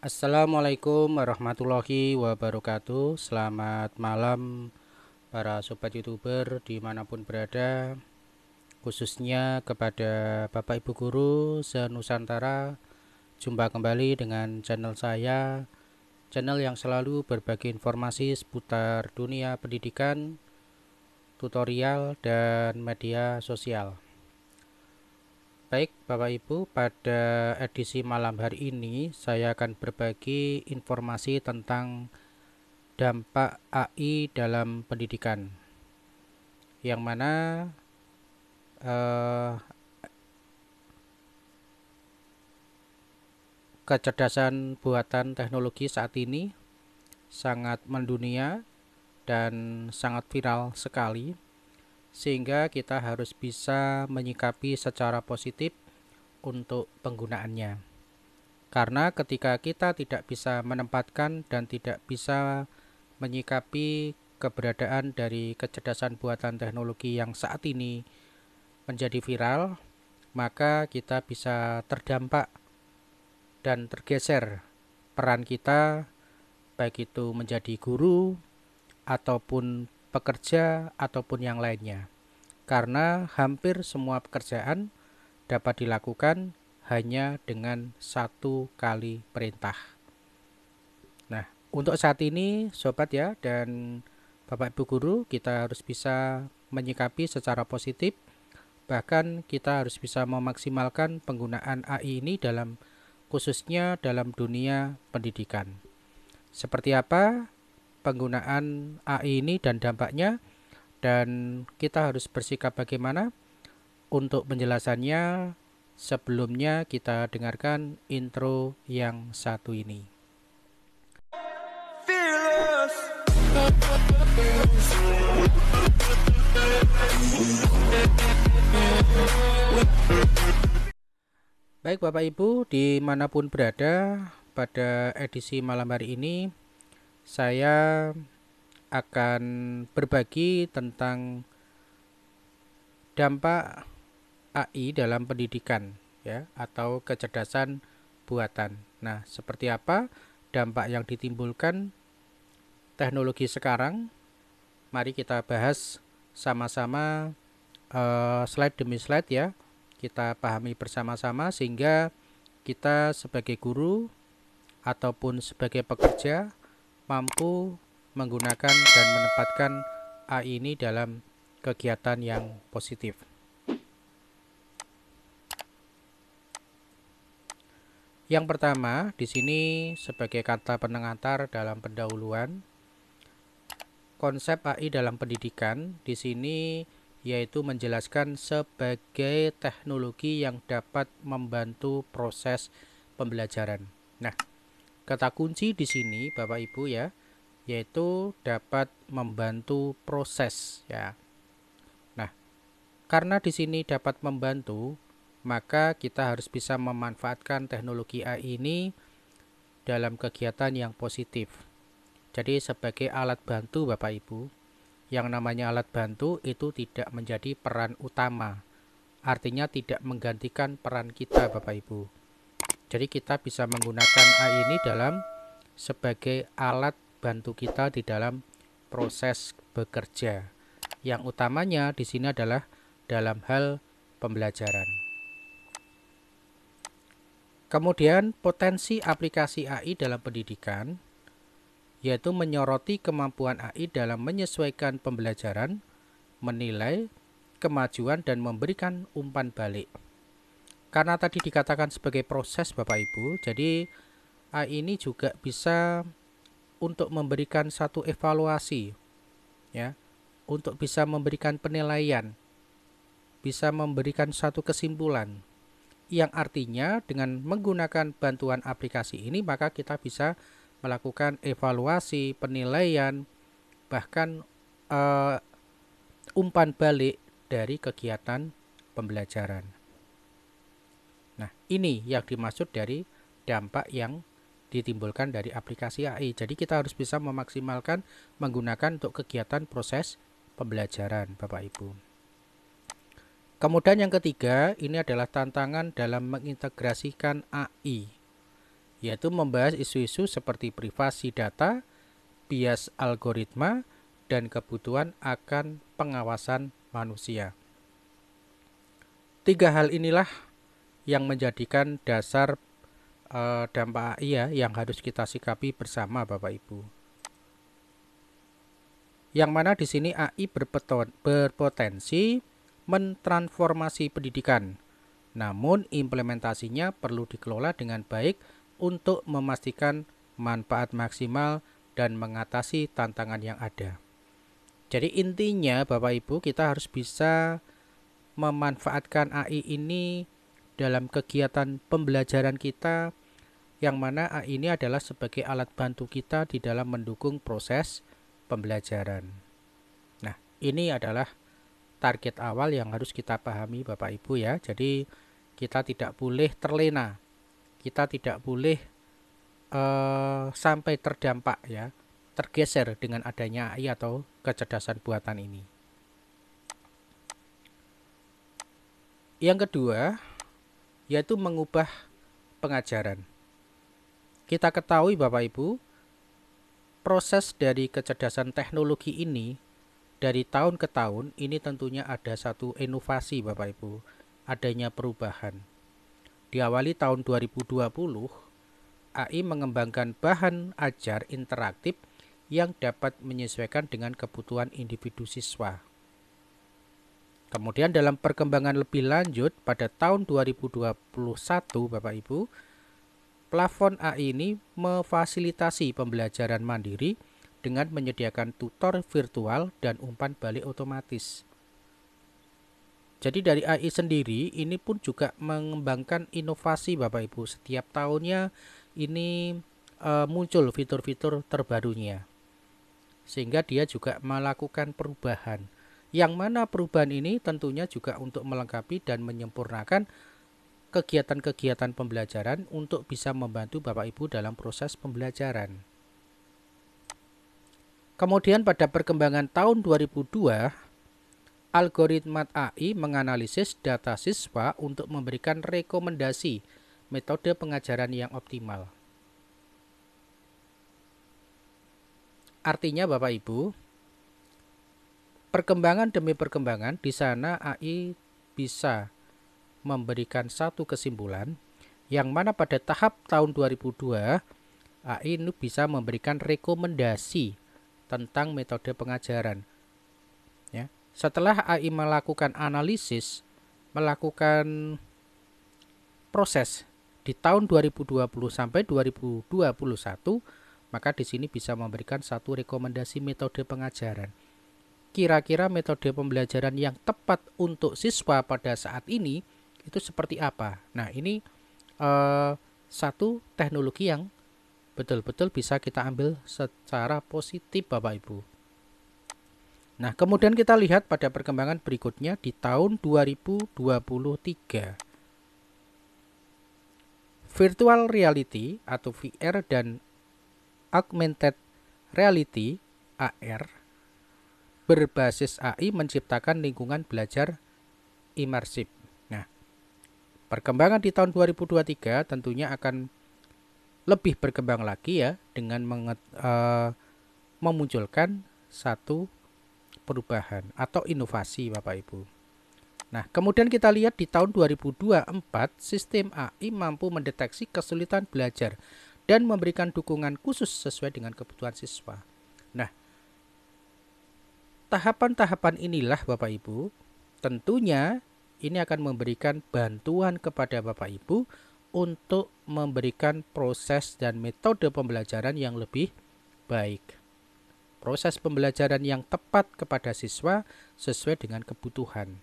Assalamualaikum warahmatullahi wabarakatuh Selamat malam para sobat youtuber dimanapun berada Khususnya kepada bapak ibu guru senusantara Jumpa kembali dengan channel saya Channel yang selalu berbagi informasi seputar dunia pendidikan, tutorial, dan media sosial Baik, Bapak Ibu, pada edisi malam hari ini saya akan berbagi informasi tentang dampak AI dalam pendidikan. Yang mana eh, kecerdasan buatan teknologi saat ini sangat mendunia dan sangat viral sekali sehingga kita harus bisa menyikapi secara positif untuk penggunaannya. Karena ketika kita tidak bisa menempatkan dan tidak bisa menyikapi keberadaan dari kecerdasan buatan teknologi yang saat ini menjadi viral, maka kita bisa terdampak dan tergeser peran kita baik itu menjadi guru ataupun pekerja, ataupun yang lainnya. Karena hampir semua pekerjaan dapat dilakukan hanya dengan satu kali perintah. Nah, untuk saat ini sobat ya dan Bapak Ibu guru kita harus bisa menyikapi secara positif bahkan kita harus bisa memaksimalkan penggunaan AI ini dalam khususnya dalam dunia pendidikan. Seperti apa? penggunaan AI ini dan dampaknya dan kita harus bersikap bagaimana? Untuk penjelasannya, sebelumnya kita dengarkan intro yang satu ini. Baik Bapak Ibu, dimanapun berada, pada edisi malam hari ini saya akan berbagi tentang dampak AI dalam pendidikan ya atau kecerdasan buatan. Nah, seperti apa dampak yang ditimbulkan teknologi sekarang? Mari kita bahas sama-sama uh, slide demi slide ya. Kita pahami bersama-sama sehingga kita sebagai guru ataupun sebagai pekerja mampu menggunakan dan menempatkan A ini dalam kegiatan yang positif. Yang pertama, di sini sebagai kata penengantar dalam pendahuluan, konsep AI dalam pendidikan di sini yaitu menjelaskan sebagai teknologi yang dapat membantu proses pembelajaran. Nah, Kata kunci di sini Bapak Ibu ya, yaitu dapat membantu proses ya. Nah, karena di sini dapat membantu, maka kita harus bisa memanfaatkan teknologi AI ini dalam kegiatan yang positif. Jadi sebagai alat bantu Bapak Ibu, yang namanya alat bantu itu tidak menjadi peran utama. Artinya tidak menggantikan peran kita Bapak Ibu. Jadi kita bisa menggunakan A ini dalam sebagai alat bantu kita di dalam proses bekerja. Yang utamanya di sini adalah dalam hal pembelajaran. Kemudian potensi aplikasi AI dalam pendidikan yaitu menyoroti kemampuan AI dalam menyesuaikan pembelajaran, menilai, kemajuan, dan memberikan umpan balik karena tadi dikatakan sebagai proses Bapak Ibu, jadi AI eh, ini juga bisa untuk memberikan satu evaluasi ya, untuk bisa memberikan penilaian, bisa memberikan satu kesimpulan. Yang artinya dengan menggunakan bantuan aplikasi ini maka kita bisa melakukan evaluasi, penilaian, bahkan uh, umpan balik dari kegiatan pembelajaran. Nah, ini yang dimaksud dari dampak yang ditimbulkan dari aplikasi AI. Jadi kita harus bisa memaksimalkan menggunakan untuk kegiatan proses pembelajaran, Bapak Ibu. Kemudian yang ketiga, ini adalah tantangan dalam mengintegrasikan AI, yaitu membahas isu-isu seperti privasi data, bias algoritma, dan kebutuhan akan pengawasan manusia. Tiga hal inilah yang menjadikan dasar uh, dampak AI ya, yang harus kita sikapi bersama Bapak Ibu. Yang mana di sini AI berpotensi mentransformasi pendidikan. Namun implementasinya perlu dikelola dengan baik untuk memastikan manfaat maksimal dan mengatasi tantangan yang ada. Jadi intinya Bapak Ibu kita harus bisa memanfaatkan AI ini dalam kegiatan pembelajaran kita yang mana ini adalah sebagai alat bantu kita di dalam mendukung proses pembelajaran. Nah, ini adalah target awal yang harus kita pahami Bapak Ibu ya. Jadi kita tidak boleh terlena. Kita tidak boleh uh, sampai terdampak ya, tergeser dengan adanya AI atau kecerdasan buatan ini. Yang kedua, yaitu mengubah pengajaran. Kita ketahui Bapak Ibu, proses dari kecerdasan teknologi ini dari tahun ke tahun ini tentunya ada satu inovasi Bapak Ibu, adanya perubahan. Diawali tahun 2020, AI mengembangkan bahan ajar interaktif yang dapat menyesuaikan dengan kebutuhan individu siswa. Kemudian dalam perkembangan lebih lanjut pada tahun 2021 Bapak Ibu, plafon A ini memfasilitasi pembelajaran mandiri dengan menyediakan tutor virtual dan umpan balik otomatis. Jadi dari AI sendiri ini pun juga mengembangkan inovasi Bapak Ibu. Setiap tahunnya ini e, muncul fitur-fitur terbarunya. Sehingga dia juga melakukan perubahan yang mana perubahan ini tentunya juga untuk melengkapi dan menyempurnakan kegiatan-kegiatan pembelajaran untuk bisa membantu Bapak Ibu dalam proses pembelajaran. Kemudian pada perkembangan tahun 2002, algoritma AI menganalisis data siswa untuk memberikan rekomendasi metode pengajaran yang optimal. Artinya Bapak Ibu, perkembangan demi perkembangan di sana AI bisa memberikan satu kesimpulan yang mana pada tahap tahun 2002 AI ini bisa memberikan rekomendasi tentang metode pengajaran. Ya. Setelah AI melakukan analisis, melakukan proses di tahun 2020 sampai 2021, maka di sini bisa memberikan satu rekomendasi metode pengajaran kira-kira metode pembelajaran yang tepat untuk siswa pada saat ini itu seperti apa. Nah, ini eh, satu teknologi yang betul-betul bisa kita ambil secara positif, Bapak Ibu. Nah, kemudian kita lihat pada perkembangan berikutnya di tahun 2023. Virtual reality atau VR dan augmented reality AR berbasis AI menciptakan lingkungan belajar imersif. Nah, perkembangan di tahun 2023 tentunya akan lebih berkembang lagi ya dengan menget, uh, memunculkan satu perubahan atau inovasi Bapak Ibu. Nah, kemudian kita lihat di tahun 2024 sistem AI mampu mendeteksi kesulitan belajar dan memberikan dukungan khusus sesuai dengan kebutuhan siswa. Nah, tahapan-tahapan inilah Bapak Ibu, tentunya ini akan memberikan bantuan kepada Bapak Ibu untuk memberikan proses dan metode pembelajaran yang lebih baik. Proses pembelajaran yang tepat kepada siswa sesuai dengan kebutuhan.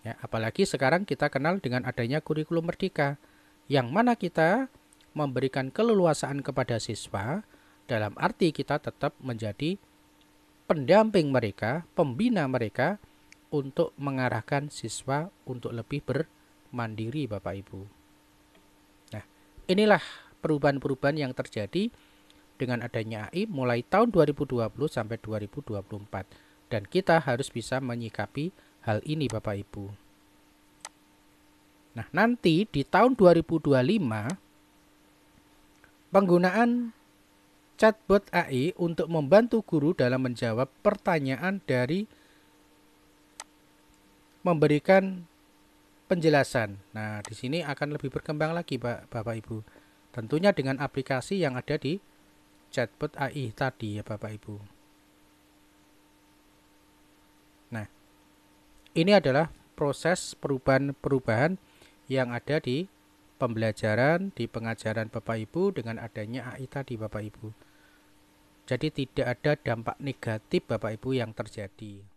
Ya, apalagi sekarang kita kenal dengan adanya kurikulum merdeka, yang mana kita memberikan keleluasaan kepada siswa dalam arti kita tetap menjadi pendamping mereka, pembina mereka untuk mengarahkan siswa untuk lebih bermandiri Bapak Ibu. Nah, inilah perubahan-perubahan yang terjadi dengan adanya AI mulai tahun 2020 sampai 2024 dan kita harus bisa menyikapi hal ini Bapak Ibu. Nah, nanti di tahun 2025 penggunaan chatbot AI untuk membantu guru dalam menjawab pertanyaan dari memberikan penjelasan. Nah, di sini akan lebih berkembang lagi, Pak Bapak Ibu. Tentunya dengan aplikasi yang ada di chatbot AI tadi ya, Bapak Ibu. Nah, ini adalah proses perubahan-perubahan yang ada di pembelajaran, di pengajaran Bapak Ibu dengan adanya AI tadi Bapak Ibu. Jadi tidak ada dampak negatif Bapak Ibu yang terjadi.